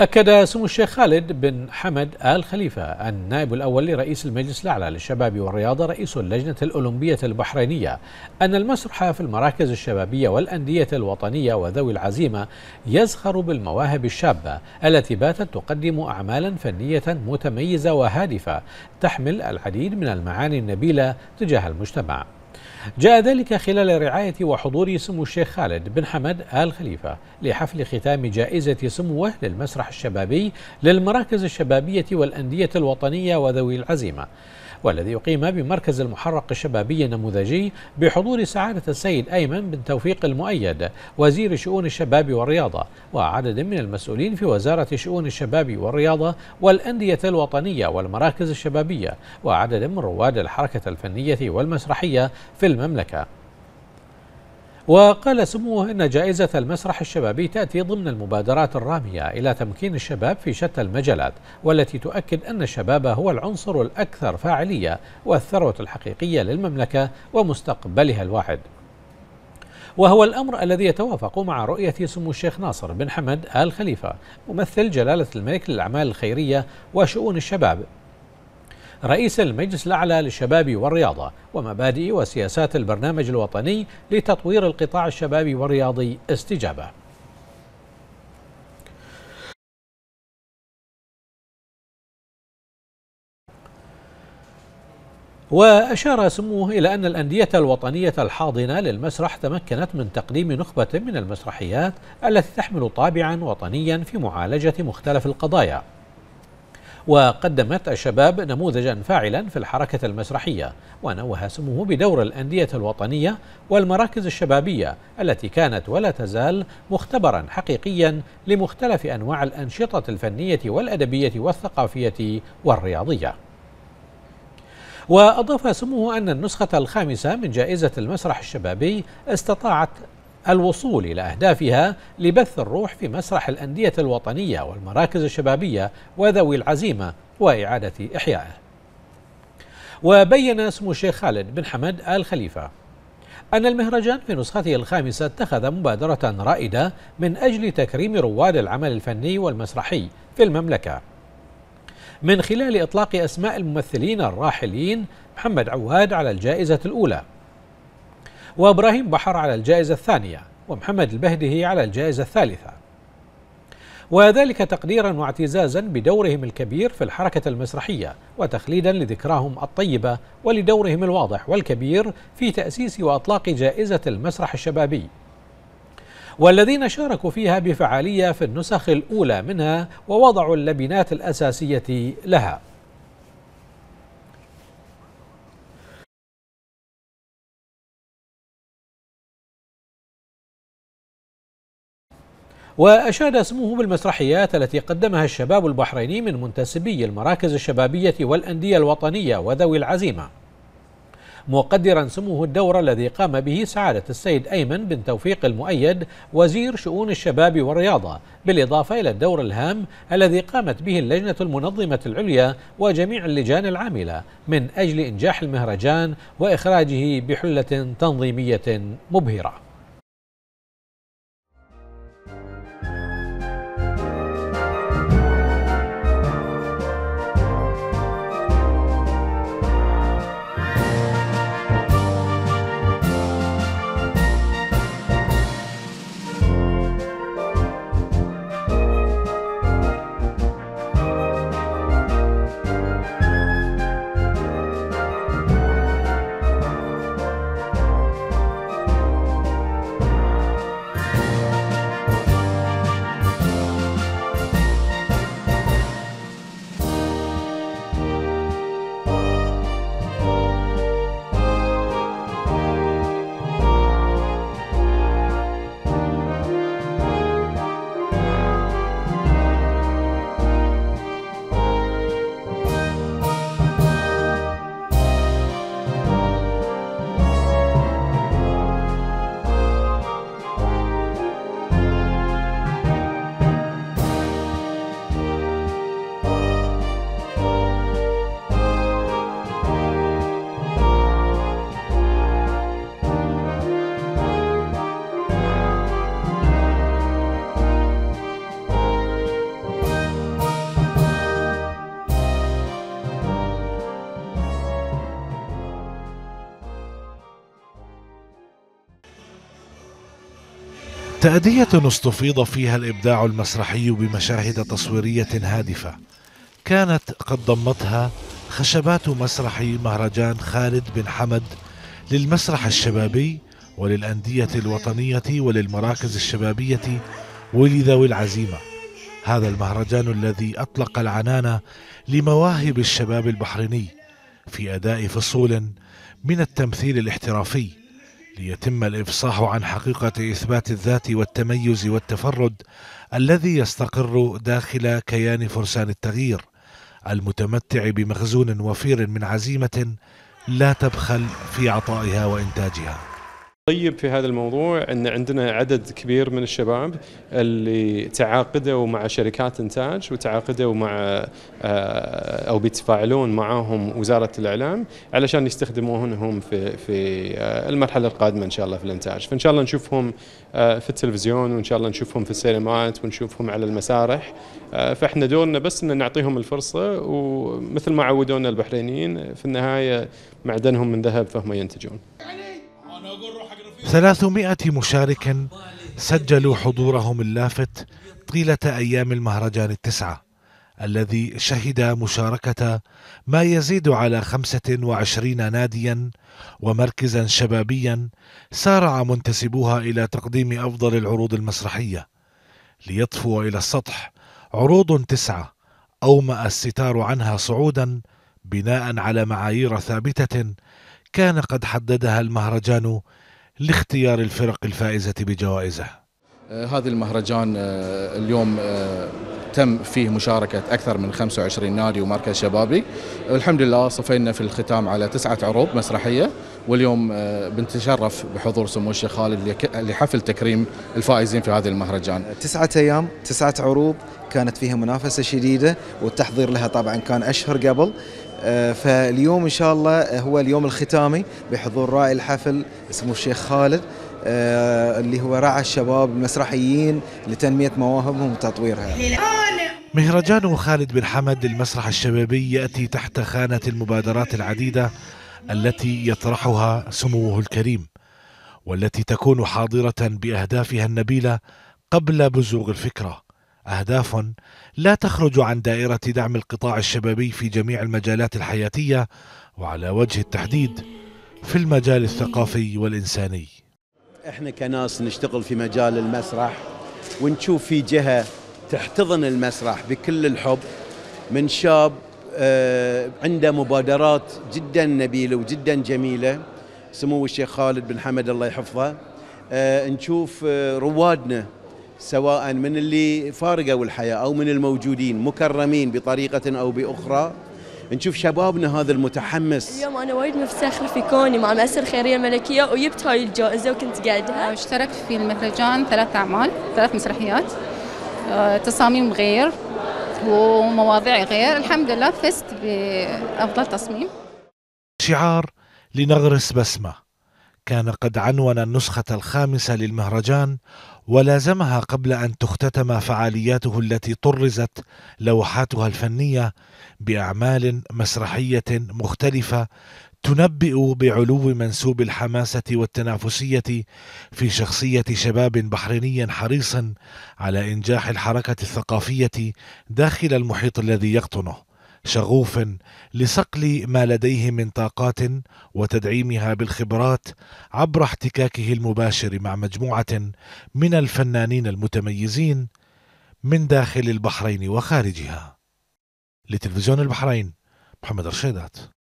أكد سمو الشيخ خالد بن حمد آل خليفة النائب الأول لرئيس المجلس الأعلى للشباب والرياضة رئيس اللجنة الأولمبية البحرينية أن المسرح في المراكز الشبابية والأندية الوطنية وذوي العزيمة يزخر بالمواهب الشابة التي باتت تقدم أعمالا فنية متميزة وهادفة تحمل العديد من المعاني النبيلة تجاه المجتمع جاء ذلك خلال رعاية وحضور سمو الشيخ خالد بن حمد آل خليفة لحفل ختام جائزة سموه للمسرح الشبابي للمراكز الشبابية والأندية الوطنية وذوي العزيمة والذي يقيم بمركز المحرق الشبابي النموذجي بحضور سعادة السيد أيمن بن توفيق المؤيد وزير شؤون الشباب والرياضة وعدد من المسؤولين في وزارة شؤون الشباب والرياضة والأندية الوطنية والمراكز الشبابية وعدد من رواد الحركة الفنية والمسرحية في المملكة وقال سموه إن جائزة المسرح الشبابي تأتي ضمن المبادرات الرامية إلى تمكين الشباب في شتى المجالات والتي تؤكد أن الشباب هو العنصر الأكثر فاعلية والثروة الحقيقية للمملكة ومستقبلها الواحد وهو الأمر الذي يتوافق مع رؤية سمو الشيخ ناصر بن حمد آل خليفة ممثل جلالة الملك للأعمال الخيرية وشؤون الشباب رئيس المجلس الأعلى للشباب والرياضة ومبادئ وسياسات البرنامج الوطني لتطوير القطاع الشبابي والرياضي استجابة وأشار سموه إلى أن الأندية الوطنية الحاضنة للمسرح تمكنت من تقديم نخبة من المسرحيات التي تحمل طابعا وطنيا في معالجة مختلف القضايا وقدمت الشباب نموذجا فاعلا في الحركة المسرحية ونوه سموه بدور الأندية الوطنية والمراكز الشبابية التي كانت ولا تزال مختبرا حقيقيا لمختلف أنواع الأنشطة الفنية والأدبية والثقافية والرياضية وأضاف سموه أن النسخة الخامسة من جائزة المسرح الشبابي استطاعت الوصول إلى أهدافها لبث الروح في مسرح الأندية الوطنية والمراكز الشبابية وذوي العزيمة وإعادة إحيائه وبين اسم الشيخ خالد بن حمد آل خليفة أن المهرجان في نسخته الخامسة اتخذ مبادرة رائدة من أجل تكريم رواد العمل الفني والمسرحي في المملكة من خلال إطلاق أسماء الممثلين الراحلين محمد عواد على الجائزة الأولى وإبراهيم بحر على الجائزة الثانية ومحمد البهدهي على الجائزة الثالثة وذلك تقديرا واعتزازا بدورهم الكبير في الحركة المسرحية وتخليدا لذكراهم الطيبة ولدورهم الواضح والكبير في تأسيس وأطلاق جائزة المسرح الشبابي والذين شاركوا فيها بفعالية في النسخ الأولى منها ووضعوا اللبنات الأساسية لها وأشاد اسمه بالمسرحيات التي قدمها الشباب البحريني من منتسبي المراكز الشبابية والأندية الوطنية وذوي العزيمة مقدرا سموه الدور الذي قام به سعادة السيد أيمن بن توفيق المؤيد وزير شؤون الشباب والرياضة بالإضافة إلى الدور الهام الذي قامت به اللجنة المنظمة العليا وجميع اللجان العاملة من أجل إنجاح المهرجان وإخراجه بحلة تنظيمية مبهرة تأدية استفيض فيها الإبداع المسرحي بمشاهد تصويرية هادفة كانت قد ضمتها خشبات مسرح مهرجان خالد بن حمد للمسرح الشبابي وللأندية الوطنية وللمراكز الشبابية ولذوي العزيمة هذا المهرجان الذي أطلق العنان لمواهب الشباب البحريني في أداء فصول من التمثيل الاحترافي ليتم الافصاح عن حقيقه اثبات الذات والتميز والتفرد الذي يستقر داخل كيان فرسان التغيير المتمتع بمخزون وفير من عزيمه لا تبخل في عطائها وانتاجها طيب في هذا الموضوع ان عندنا عدد كبير من الشباب اللي تعاقدوا مع شركات انتاج وتعاقدوا مع آه، او بيتفاعلون معاهم وزاره الاعلام علشان يستخدمونهم في في آه، المرحله القادمه ان شاء الله في الانتاج، فان شاء الله نشوفهم آه، في التلفزيون وان شاء الله نشوفهم في السينمات ونشوفهم على المسارح، فاحنا دورنا بس ان نعطيهم الفرصه ومثل ما عودونا البحرينيين في النهايه معدنهم من ذهب فهم ينتجون. انا اقول 300 مشارك سجلوا حضورهم اللافت طيلة أيام المهرجان التسعة الذي شهد مشاركة ما يزيد على 25 ناديا ومركزا شبابيا سارع منتسبوها إلى تقديم أفضل العروض المسرحية ليطفو إلى السطح عروض تسعة أومأ الستار عنها صعودا بناء على معايير ثابتة كان قد حددها المهرجان لاختيار الفرق الفائزة بجوائزه آه، هذا المهرجان آه، اليوم آه، تم فيه مشاركة أكثر من 25 نادي ومركز شبابي الحمد لله صفينا في الختام على تسعة عروض مسرحية واليوم بنتشرف بحضور سمو الشيخ خالد لحفل تكريم الفائزين في هذا المهرجان تسعة أيام تسعة عروض كانت فيها منافسة شديدة والتحضير لها طبعا كان أشهر قبل آه، فاليوم ان شاء الله آه، هو اليوم الختامي بحضور راعي الحفل اسمه الشيخ خالد آه، اللي هو رعى الشباب المسرحيين لتنميه مواهبهم وتطويرها. مهرجان خالد بن حمد للمسرح الشبابي ياتي تحت خانه المبادرات العديده التي يطرحها سموه الكريم والتي تكون حاضره باهدافها النبيله قبل بزوغ الفكره. أهداف لا تخرج عن دائرة دعم القطاع الشبابي في جميع المجالات الحياتية وعلى وجه التحديد في المجال الثقافي والإنساني احنا كناس نشتغل في مجال المسرح ونشوف في جهة تحتضن المسرح بكل الحب من شاب آه، عنده مبادرات جدا نبيلة وجدا جميلة سمو الشيخ خالد بن حمد الله يحفظه آه، نشوف آه، روادنا سواء من اللي فارقوا الحياة أو من الموجودين مكرمين بطريقة أو بأخرى نشوف شبابنا هذا المتحمس اليوم انا وايد مفتخره في كوني مع مؤسسه الخيريه الملكيه وجبت هاي الجائزه وكنت قاعدها آه، اشتركت في المهرجان ثلاث اعمال ثلاث مسرحيات آه، تصاميم غير ومواضيع غير الحمد لله فزت بافضل تصميم شعار لنغرس بسمه كان قد عنون النسخة الخامسة للمهرجان ولازمها قبل أن تختتم فعالياته التي طرزت لوحاتها الفنية بأعمال مسرحية مختلفة تنبئ بعلو منسوب الحماسة والتنافسية في شخصية شباب بحريني حريص على إنجاح الحركة الثقافية داخل المحيط الذي يقطنه شغوف لصقل ما لديه من طاقات وتدعيمها بالخبرات عبر احتكاكه المباشر مع مجموعه من الفنانين المتميزين من داخل البحرين وخارجها لتلفزيون البحرين محمد رشيدات